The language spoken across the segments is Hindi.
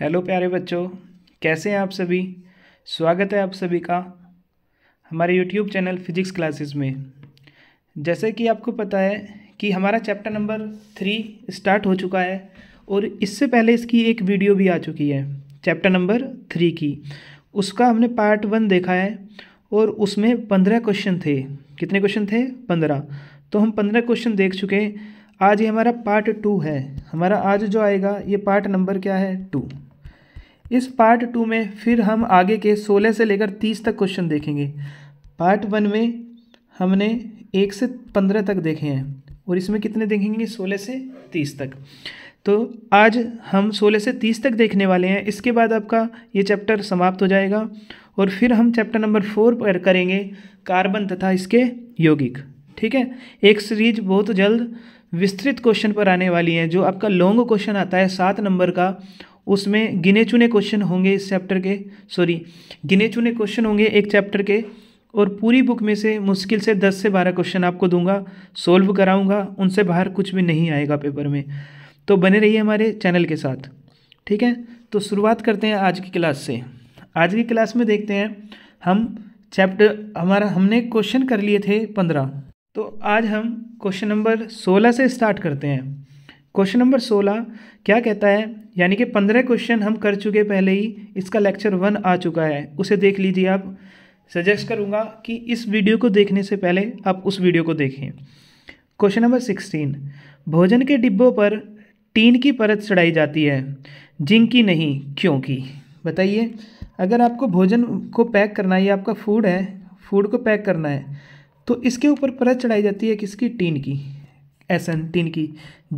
हेलो प्यारे बच्चों कैसे हैं आप सभी स्वागत है आप सभी का हमारे यूट्यूब चैनल फिजिक्स क्लासेस में जैसे कि आपको पता है कि हमारा चैप्टर नंबर थ्री स्टार्ट हो चुका है और इससे पहले इसकी एक वीडियो भी आ चुकी है चैप्टर नंबर थ्री की उसका हमने पार्ट वन देखा है और उसमें पंद्रह क्वेश्चन थे कितने क्वेश्चन थे पंद्रह तो हम पंद्रह क्वेश्चन देख चुके हैं आज ये हमारा पार्ट टू है हमारा आज जो आएगा ये पार्ट नंबर क्या है टू इस पार्ट टू में फिर हम आगे के सोलह से लेकर तीस तक क्वेश्चन देखेंगे पार्ट वन में हमने एक से पंद्रह तक देखे हैं और इसमें कितने देखेंगे सोलह से तीस तक तो आज हम सोलह से तीस तक देखने वाले हैं इसके बाद आपका ये चैप्टर समाप्त हो जाएगा और फिर हम चैप्टर नंबर फोर पर करेंगे कार्बन तथा इसके यौगिक ठीक है एक सीरीज बहुत जल्द विस्तृत क्वेश्चन पर आने वाली हैं जो आपका लॉन्ग क्वेश्चन आता है सात नंबर का उसमें गिने चुने क्वेश्चन होंगे इस चैप्टर के सॉरी गिने चुने क्वेश्चन होंगे एक चैप्टर के और पूरी बुक में से मुश्किल से दस से बारह क्वेश्चन आपको दूंगा सोल्व कराऊंगा उनसे बाहर कुछ भी नहीं आएगा पेपर में तो बने रहिए हमारे चैनल के साथ ठीक है तो शुरुआत करते हैं आज की क्लास से आज की क्लास में देखते हैं हम चैप्टर हमारा हमने क्वेश्चन कर लिए थे पंद्रह तो आज हम क्वेश्चन नंबर सोलह से स्टार्ट करते हैं क्वेश्चन नंबर सोलह क्या कहता है यानी कि पंद्रह क्वेश्चन हम कर चुके पहले ही इसका लेक्चर वन आ चुका है उसे देख लीजिए आप सजेस्ट करूँगा कि इस वीडियो को देखने से पहले आप उस वीडियो को देखें क्वेश्चन नंबर सिक्सटीन भोजन के डिब्बों पर टीन की परत चढ़ाई जाती है जिंक की नहीं क्योंकि बताइए अगर आपको भोजन को पैक करना है या आपका फूड है फूड को पैक करना है तो इसके ऊपर परत चढ़ाई जाती है किसकी टीन की एसन टीन की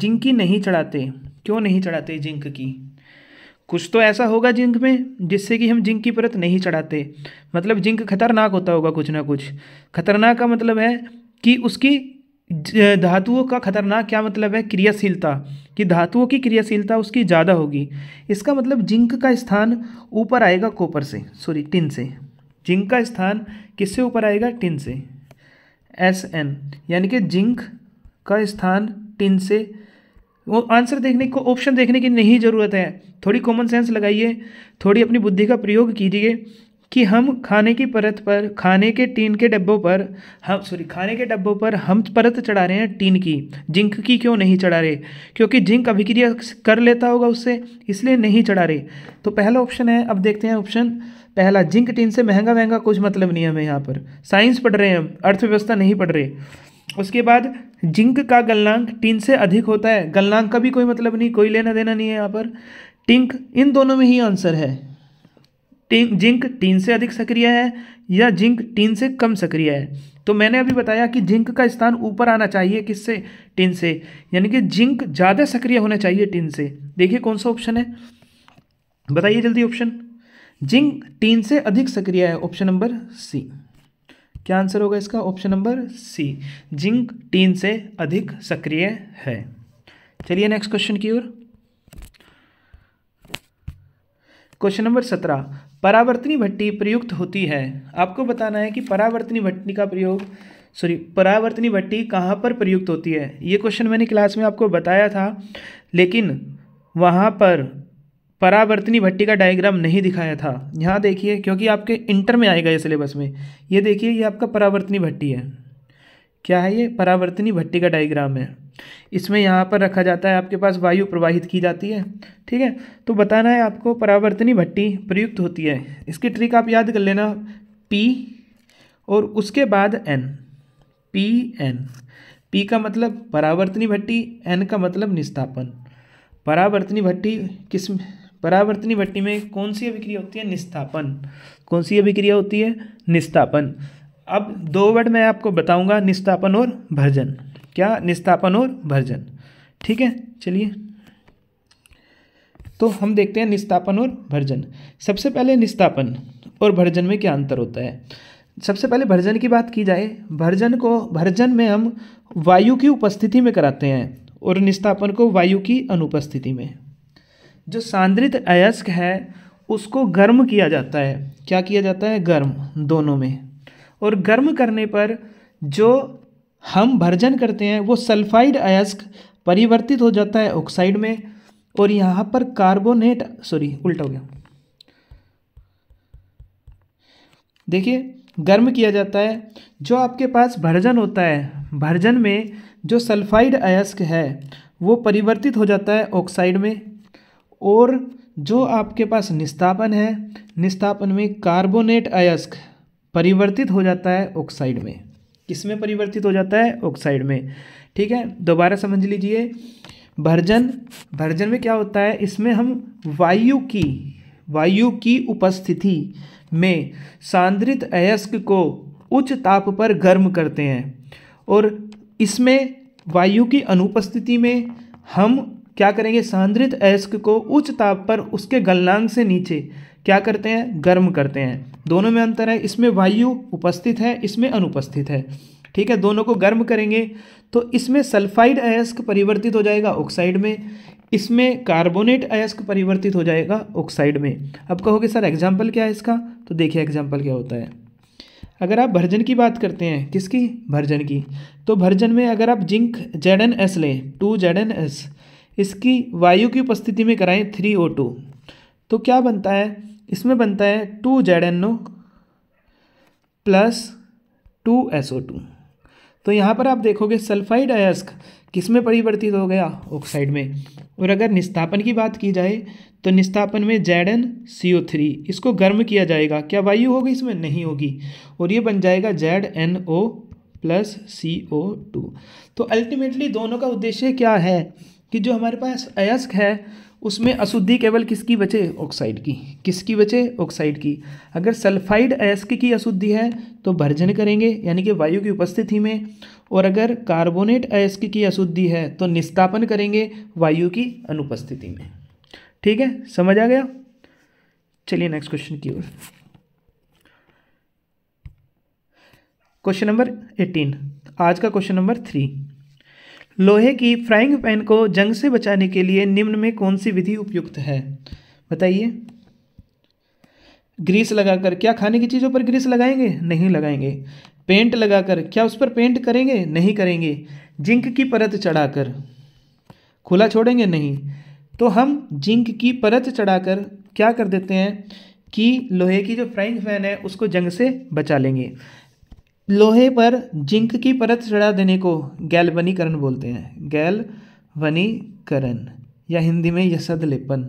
जिंक की नहीं चढ़ाते क्यों नहीं चढ़ाते जिंक की कुछ तो ऐसा होगा जिंक में जिससे कि हम जिंक की परत नहीं चढ़ाते मतलब जिंक खतरनाक होता होगा कुछ ना कुछ खतरनाक का मतलब है कि उसकी धातुओं का खतरनाक क्या मतलब है क्रियाशीलता कि धातुओं की क्रियाशीलता उसकी ज़्यादा होगी इसका मतलब जिंक का स्थान ऊपर आएगा कॉपर से सॉरी टिन से जिंक का स्थान किससे ऊपर आएगा टिन से एस एन यानी कि जिंक का स्थान टिन से वो आंसर देखने को ऑप्शन देखने की नहीं ज़रूरत है थोड़ी कॉमन सेंस लगाइए थोड़ी अपनी बुद्धि का प्रयोग कीजिए कि हम खाने की परत पर खाने के टीन के डब्बों पर हम सॉरी खाने के डब्बों पर हम परत चढ़ा रहे हैं टीन की जिंक की क्यों नहीं चढ़ा रहे क्योंकि जिंक अभिक्रिया कर लेता होगा उससे इसलिए नहीं चढ़ा रहे तो पहला ऑप्शन है अब देखते हैं ऑप्शन पहला जिंक टीन से महंगा महंगा कुछ मतलब नहीं हमें यहाँ पर साइंस पढ़ रहे हैं हम अर्थव्यवस्था नहीं पढ़ रहे उसके बाद जिंक का गलनांक टीन से अधिक होता है गलनांक का भी कोई मतलब नहीं कोई लेना देना नहीं है यहाँ पर टिंक इन दोनों में ही आंसर है टिंक जिंक टीन से अधिक सक्रिय है या जिंक टीन से कम सक्रिय है तो मैंने अभी बताया कि जिंक का स्थान ऊपर आना चाहिए किससे टिन से यानी कि जिंक ज़्यादा सक्रिय होना चाहिए टिन से देखिए कौन सा ऑप्शन है बताइए जल्दी ऑप्शन जिंक टीन से अधिक सक्रिय है ऑप्शन नंबर सी क्या आंसर होगा इसका option number C zinc tin से अधिक सक्रिय है चलिए नेक्स्ट क्वेश्चन की ओर क्वेश्चन नंबर सत्रह परावर्तनी भट्टी प्रयुक्त होती है आपको बताना है कि परावर्तनी भट्टी का प्रयोग सॉरी परावर्तनी भट्टी कहाँ पर प्रयुक्त होती है ये क्वेश्चन मैंने क्लास में आपको बताया था लेकिन वहाँ पर परावर्तनी भट्टी का डायग्राम नहीं दिखाया था यहाँ देखिए क्योंकि आपके इंटर में आएगा ये सिलेबस में ये देखिए ये आपका परावर्तनी भट्टी है क्या है ये परावर्तनी भट्टी का डायग्राम है इसमें यहाँ पर रखा जाता है आपके पास वायु प्रवाहित की जाती है ठीक है तो बताना है आपको परावर्तनी भट्टी प्रयुक्त होती है इसकी ट्रिक आप याद कर लेना पी और उसके बाद एन पी एन पी का मतलब परावर्तनी भट्टी एन का मतलब निस्तापन परावर्तनी भट्टी किस परावर्तनी भट्टी में कौन सी अभिक्रिया होती है निस्थापन कौन सी अभिक्रिया होती है निस्तापन अब दो वर्ड मैं आपको बताऊंगा निस्तापन और भर्जन क्या निस्तापन और भर्जन ठीक है चलिए तो हम देखते हैं निस्तापन और भर्जन सबसे पहले निस्तापन और भर्जन में क्या अंतर होता है सबसे पहले भर्जन की बात की जाए भर्जन को भर्जन में हम वायु की उपस्थिति में कराते हैं और निस्थापन को वायु की अनुपस्थिति में जो सांद्रित अयस्क है उसको गर्म किया जाता है क्या किया जाता है गर्म दोनों में और गर्म करने पर जो हम भर्जन करते हैं वो सल्फाइड अयस्क परिवर्तित हो जाता है ऑक्साइड में और यहाँ पर कार्बोनेट सॉरी उल्टा हो गया देखिए गर्म किया जाता है जो आपके पास भर्जन होता है भर्जन में जो सल्फाइड अयस्क है वो परिवर्तित हो जाता है ऑक्साइड में और जो आपके पास निस्तापन है निस्तापन में कार्बोनेट अयस्क परिवर्तित हो जाता है ऑक्साइड में किस में परिवर्तित हो जाता है ऑक्साइड में ठीक है दोबारा समझ लीजिए भर्जन भर्जन में क्या होता है इसमें हम वायु की वायु की उपस्थिति में सांद्रित अयस्क को उच्च ताप पर गर्म करते हैं और इसमें वायु की अनुपस्थिति में हम क्या करेंगे सांद्रित एस्क को उच्च ताप पर उसके गलनांक से नीचे क्या करते हैं गर्म करते हैं दोनों में अंतर है इसमें वायु उपस्थित है इसमें अनुपस्थित है ठीक है दोनों को गर्म करेंगे तो इसमें सल्फाइड अयस्क परिवर्तित हो जाएगा ऑक्साइड में इसमें कार्बोनेट अयस्क परिवर्तित हो जाएगा ऑक्साइड में अब कहोगे सर एग्जाम्पल क्या है इसका तो देखिए एग्जाम्पल क्या होता है अगर आप भर्जन की बात करते हैं किसकी भर्जन की तो भर्जन में अगर आप जिंक जेड एन एस लें टू जेड एन एस इसकी वायु की उपस्थिति में कराएं थ्री ओ टू तो क्या बनता है इसमें बनता है two Z N O plus two S O two तो यहाँ पर आप देखोगे सल्फाइड अयस्क किस में परिवर्तित हो गया ऑक्साइड में और अगर निस्तापन की बात की जाए तो निस्तापन में Z N C O three इसको गर्म किया जाएगा क्या वायु होगी इसमें नहीं होगी और ये बन जाएगा Z N O plus C O two तो अल्टीमेटली दोनों का उद्देश्य क्या है कि जो हमारे पास अयस्क है उसमें अशुद्धि केवल किसकी बचे ऑक्साइड की किसकी बचे ऑक्साइड की अगर सल्फाइड अयस्क की अशुद्धि है तो भर्जन करेंगे यानी कि वायु की उपस्थिति में और अगर कार्बोनेट अयस्क की अशुद्धि है तो निस्तापन करेंगे वायु की अनुपस्थिति में ठीक है समझ आ गया चलिए नेक्स्ट क्वेश्चन की ओर क्वेश्चन नंबर एटीन आज का क्वेश्चन नंबर थ्री लोहे की फ्राइंग पैन को जंग से बचाने के लिए निम्न में कौन सी विधि उपयुक्त है बताइए ग्रीस लगाकर क्या खाने की चीज़ों पर ग्रीस लगाएंगे नहीं लगाएंगे पेंट लगाकर क्या उस पर पेंट करेंगे नहीं करेंगे जिंक की परत चढ़ाकर खुला छोड़ेंगे नहीं तो हम जिंक की परत चढ़ाकर क्या कर देते हैं कि लोहे की जो फ्राइंग फैन है उसको जंग से बचा लेंगे लोहे पर जिंक की परत चढ़ा देने को गैलवनीकरण बोलते हैं गैलवनीकरण या हिंदी में यसद लेपन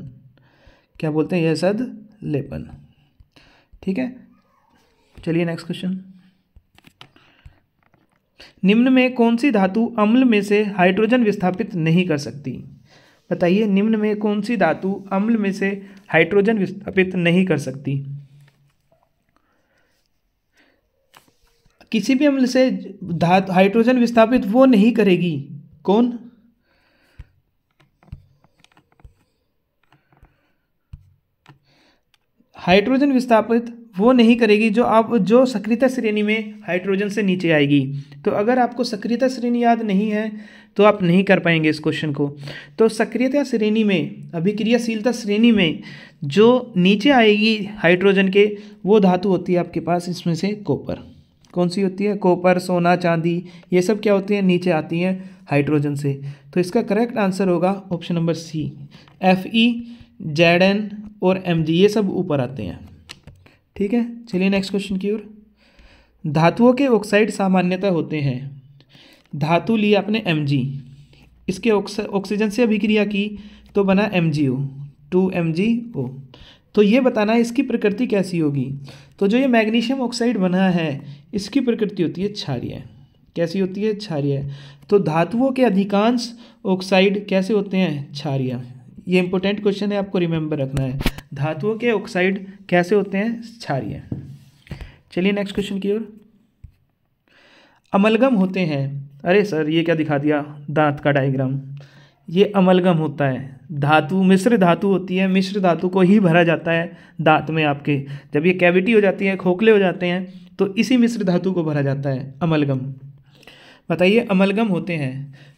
क्या बोलते हैं यसद लेपन ठीक है चलिए नेक्स्ट क्वेश्चन निम्न में कौन सी धातु अम्ल में से हाइड्रोजन विस्थापित नहीं कर सकती बताइए निम्न में कौन सी धातु अम्ल में से हाइड्रोजन विस्थापित नहीं कर सकती किसी भी अम्ल से धातु हाइड्रोजन विस्थापित वो नहीं करेगी कौन हाइड्रोजन विस्थापित वो नहीं करेगी जो आप जो सक्रियता श्रेणी में हाइड्रोजन से नीचे आएगी तो अगर आपको सक्रियता श्रेणी याद नहीं है तो आप नहीं कर पाएंगे इस क्वेश्चन को तो सक्रियता श्रेणी में अभिक्रियाशीलता श्रेणी में जो नीचे आएगी हाइड्रोजन के वो धातु होती है आपके पास इसमें से कॉपर कौन सी होती है कॉपर सोना चांदी ये सब क्या होती हैं नीचे आती हैं हाइड्रोजन से तो इसका करेक्ट आंसर होगा option number C F E Z N और एम जी ये सब ऊपर आते हैं ठीक है चलिए नेक्स्ट क्वेश्चन की ओर धातुओं के ऑक्साइड सामान्यतः होते हैं धातु ली आपने एम जी इसके ऑक्सीजन से अभिक्रिया की तो बना M G O two M G O तो ये बताना है इसकी प्रकृति कैसी होगी तो जो ये मैग्नीशियम ऑक्साइड बना है इसकी प्रकृति होती है क्षारिय कैसी होती है क्षारिय तो धातुओं के अधिकांश ऑक्साइड कैसे होते हैं क्षारिय ये इंपॉर्टेंट क्वेश्चन है आपको रिमेंबर रखना है धातुओं के ऑक्साइड कैसे होते हैं क्षारिय चलिए नेक्स्ट क्वेश्चन की ओर अमलगम होते हैं अरे सर ये क्या दिखा दिया दांत का डायग्राम ये अमलगम होता है धातु मिश्र धातु होती है मिश्र धातु को ही भरा जाता है दांत में आपके जब ये कैविटी हो जाती है खोखले हो जाते हैं तो इसी मिश्र धातु को भरा जाता है अमलगम बताइए अमलगम होते हैं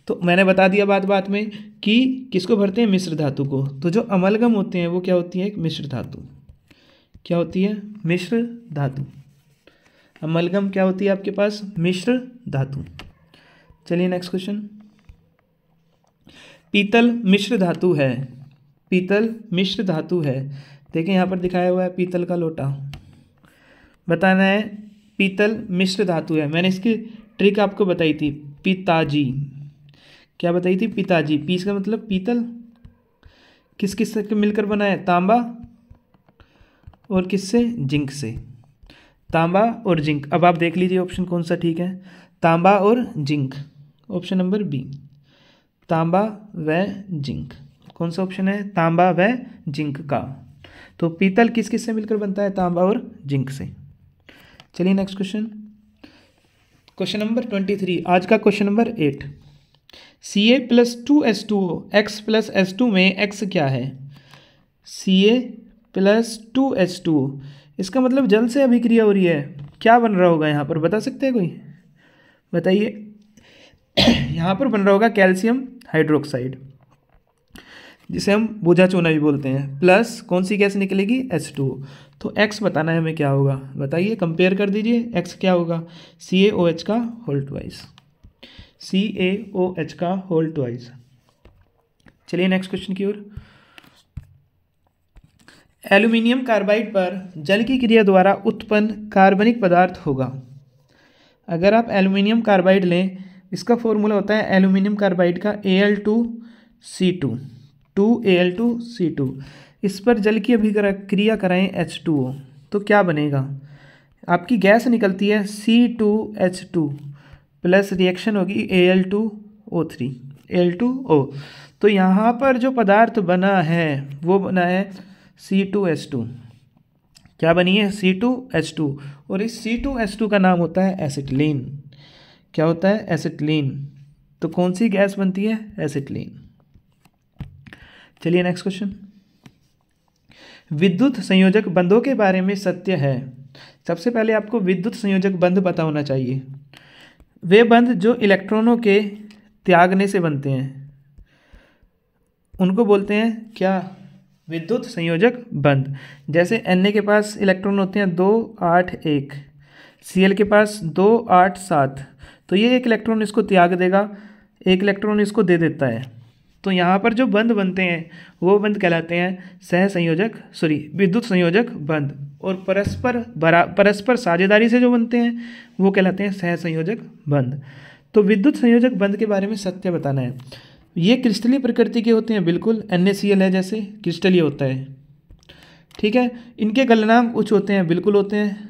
तो मैंने बता दिया बात बात में कि किसको भरते हैं मिश्र धातु को तो जो अमलगम होते हैं वो क्या होती है एक मिश्र धातु क्या होती है मिश्र धातु अमलगम क्या होती है आपके पास मिश्र धातु चलिए नेक्स्ट क्वेश्चन पीतल मिश्र धातु है पीतल मिश्र धातु है देखिए यहाँ पर दिखाया हुआ है पीतल का लोटा बताना है पीतल मिश्र धातु है मैंने इसकी ट्रिक आपको बताई थी पिताजी क्या बताई थी पिताजी पीस का मतलब पीतल किस किस से मिलकर बना है तांबा और किससे जिंक से तांबा और जिंक अब आप देख लीजिए ऑप्शन कौन सा ठीक है तांबा और जिंक ऑप्शन नंबर बी तांबा व जिंक कौन सा ऑप्शन है तांबा व जिंक का तो पीतल किस किस से मिलकर बनता है तांबा और जिंक से चलिए next question question number twenty three आज का question number eight C A plus two S two X plus S two में एक्स क्या है C A plus two S two इसका मतलब जल से अभिक्रिया हो रही है क्या बन रहा होगा यहाँ पर बता सकते हैं कोई बताइए यहाँ पर बन रहा होगा कैल्शियम हाइड्रोक्साइड जिसे हम बोझा चूना भी बोलते हैं प्लस कौन सी गैस निकलेगी एच टू तो एक्स बताना है हमें क्या होगा बताइए कंपेयर कर दीजिए एक्स क्या होगा सी ए ओ एच का whole twice C A O H का होल ट्वाइस चलिए नेक्स्ट क्वेश्चन की ओर एल्यूमिनियम कार्बाइड पर जल की क्रिया द्वारा उत्पन्न कार्बनिक पदार्थ होगा अगर आप एल्यूमिनियम कार्बाइड लें इसका फॉर्मूला होता है एल्यूमिनियम कार्बाइड का A L two C two two A L two C two इस पर जल की अभी क्रिया कराएं एच टू ओ तो क्या बनेगा आपकी गैस निकलती है C two H two plus reaction होगी A L two O three A L two O तो यहाँ पर जो पदार्थ बना है वो बना है सी टू एच टू क्या बनी है सी टू एच टू और इस सी टू एच टू का नाम होता है एसिटलीन क्या होता है एसिटलीन तो कौन सी गैस बनती है एसिटलीन चलिए नेक्स्ट क्वेश्चन विद्युत संयोजक बंधों के बारे में सत्य है सबसे पहले आपको विद्युत संयोजक बंध पता होना चाहिए वे बंध जो इलेक्ट्रॉनों के त्यागने से बनते हैं उनको बोलते हैं क्या विद्युत संयोजक बंध जैसे एन के पास इलेक्ट्रॉन होते हैं दो आठ एक सी के पास दो आठ सात तो ये एक इलेक्ट्रॉन इसको त्याग देगा एक इलेक्ट्रॉन इसको दे देता है तो यहाँ पर जो बंद बनते हैं वो बंद कहलाते हैं सह संयोजक सॉरी विद्युत संयोजक बंद और परस्पर बरा परस्पर साझेदारी से जो बनते हैं वो कहलाते हैं सह संयोजक बंद तो विद्युत संयोजक बंद के बारे में सत्य बताना है ये क्रिस्टली प्रकृति के होते हैं बिल्कुल एन है जैसे क्रिस्टली होता है ठीक है इनके गलनांक उच्च होते हैं बिल्कुल होते हैं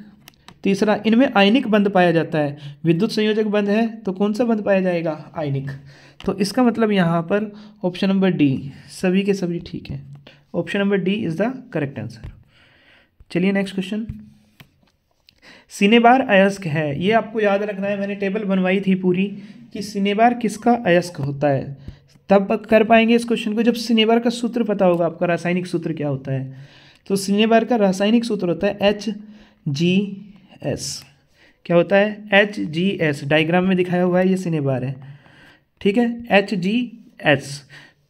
तीसरा इनमें आयनिक बंद पाया जाता है विद्युत संयोजक बंद है तो कौन सा बंद पाया जाएगा आयनिक तो इसका मतलब यहाँ पर ऑप्शन नंबर डी सभी के सभी ठीक है option number D is the correct answer चलिए नेक्स्ट क्वेश्चन सिनेबार अयस्क है ये आपको याद रखना है मैंने टेबल बनवाई थी पूरी कि सिनेबार किसका अयस्क होता है तब कर पाएंगे इस क्वेश्चन को जब सिनेबार का सूत्र पता होगा आपका रासायनिक सूत्र क्या होता है तो सिनेबार का रासायनिक सूत्र होता है एच जी एस क्या होता है एच जी एस डाइग्राम में दिखाया हुआ है ये सिनेबार है ठीक है एच जी एस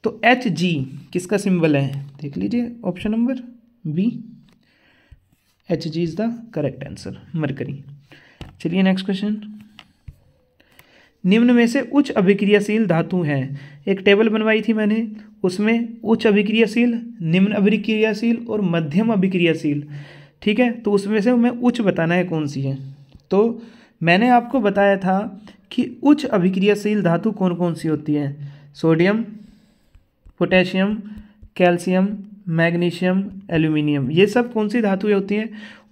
तो एच जी किसका सिंबल है देख लीजिए option number B H G is the correct answer mercury चलिए नेक्स्ट क्वेश्चन निम्न में से उच्च अभिक्रियाशील धातु हैं एक टेबल बनवाई थी मैंने उसमें उच्च अभिक्रियाशील निम्न अभिक्रियाशील और मध्यम अभिक्रियाशील ठीक है तो उसमें से हमें उच्च बताना है कौन सी है तो मैंने आपको बताया था कि उच्च अभिक्रियाशील धातु कौन कौन सी होती है sodium potassium calcium magnesium aluminium ये सब कौन सी धातुएं होती हैं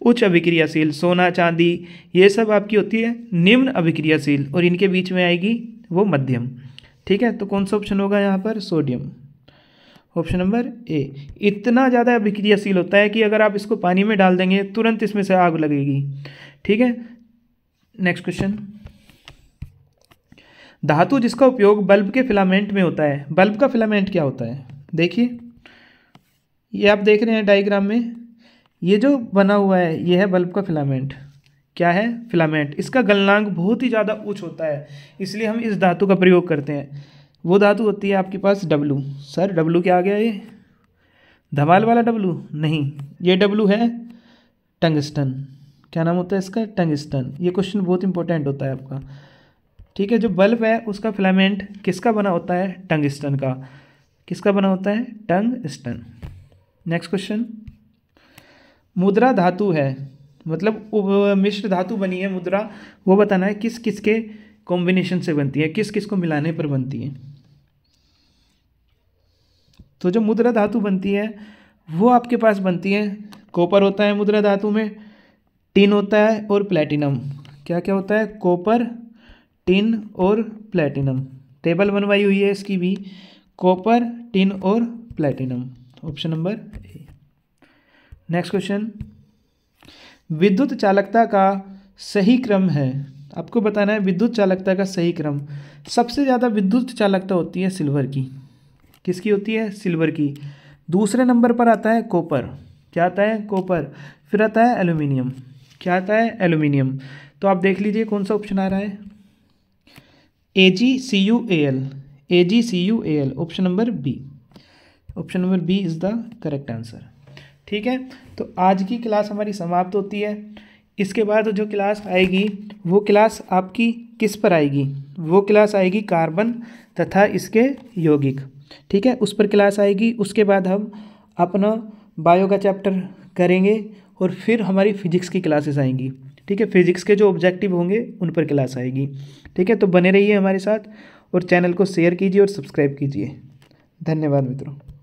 उच्च अभिक्रियाशील सोना चांदी ये सब आपकी होती है निम्न अभिक्रियाशील और इनके बीच में आएगी वो मध्यम ठीक है तो कौन सा ऑप्शन होगा यहाँ पर सोडियम ऑप्शन नंबर ए इतना ज़्यादा विक्रियाशील होता है कि अगर आप इसको पानी में डाल देंगे तुरंत इसमें से आग लगेगी ठीक है नेक्स्ट क्वेश्चन धातु जिसका उपयोग बल्ब के फिलामेंट में होता है बल्ब का फिलामेंट क्या होता है देखिए ये आप देख रहे हैं डायग्राम में ये जो बना हुआ है ये है बल्ब का फिलामेंट क्या है फिलामेंट इसका गलनांक बहुत ही ज़्यादा ऊंच होता है इसलिए हम इस धातु का प्रयोग करते हैं वो धातु होती है आपके पास डब्लू सर डब्लू क्या आ गया ये धमाल वाला डब्लू नहीं ये डब्लू है टंगस्टन क्या नाम होता है इसका टंगस्टन ये क्वेश्चन बहुत इंपॉर्टेंट होता है आपका ठीक है जो बल्ब है उसका फिलामेंट किसका बना होता है टंगस्टन का किसका बना होता है टंगस्टन नेक्स्ट क्वेश्चन मुद्रा धातु है मतलब मिश्र धातु बनी है मुद्रा वो बताना है किस किसके कॉम्बिनेशन से बनती है किस किस को मिलाने पर बनती है तो जो मुद्रा धातु बनती है वो आपके पास बनती है कॉपर होता है मुद्रा धातु में टिन होता है और प्लेटिनम क्या क्या होता है कॉपर टिन और प्लेटिनम टेबल बनवाई हुई है इसकी भी कॉपर टिन और platinum option number A next question विद्युत चालकता का सही क्रम है आपको बताना है विद्युत चालकता का सही क्रम सबसे ज़्यादा विद्युत चालकता होती है सिल्वर की किसकी होती है सिल्वर की दूसरे नंबर पर आता है कॉपर क्या आता है कॉपर फिर आता है एल्यूमिनियम क्या आता है एल्यूमिनियम तो आप देख लीजिए कौन सा ऑप्शन आ रहा है A G C U A L A G C U A L option number B option number B is the correct answer ठीक है तो आज की क्लास हमारी समाप्त होती है इसके बाद जो क्लास आएगी वो क्लास आपकी किस पर आएगी वो क्लास आएगी कार्बन तथा इसके यौगिक ठीक है उस पर क्लास आएगी उसके बाद हम अपना बायो का चैप्टर करेंगे और फिर हमारी फिजिक्स की क्लासेस आएंगी ठीक है फिजिक्स के जो ऑब्जेक्टिव होंगे उन पर क्लास आएगी ठीक है तो बने रहिए हमारे साथ और चैनल को शेयर कीजिए और सब्सक्राइब कीजिए धन्यवाद मित्रों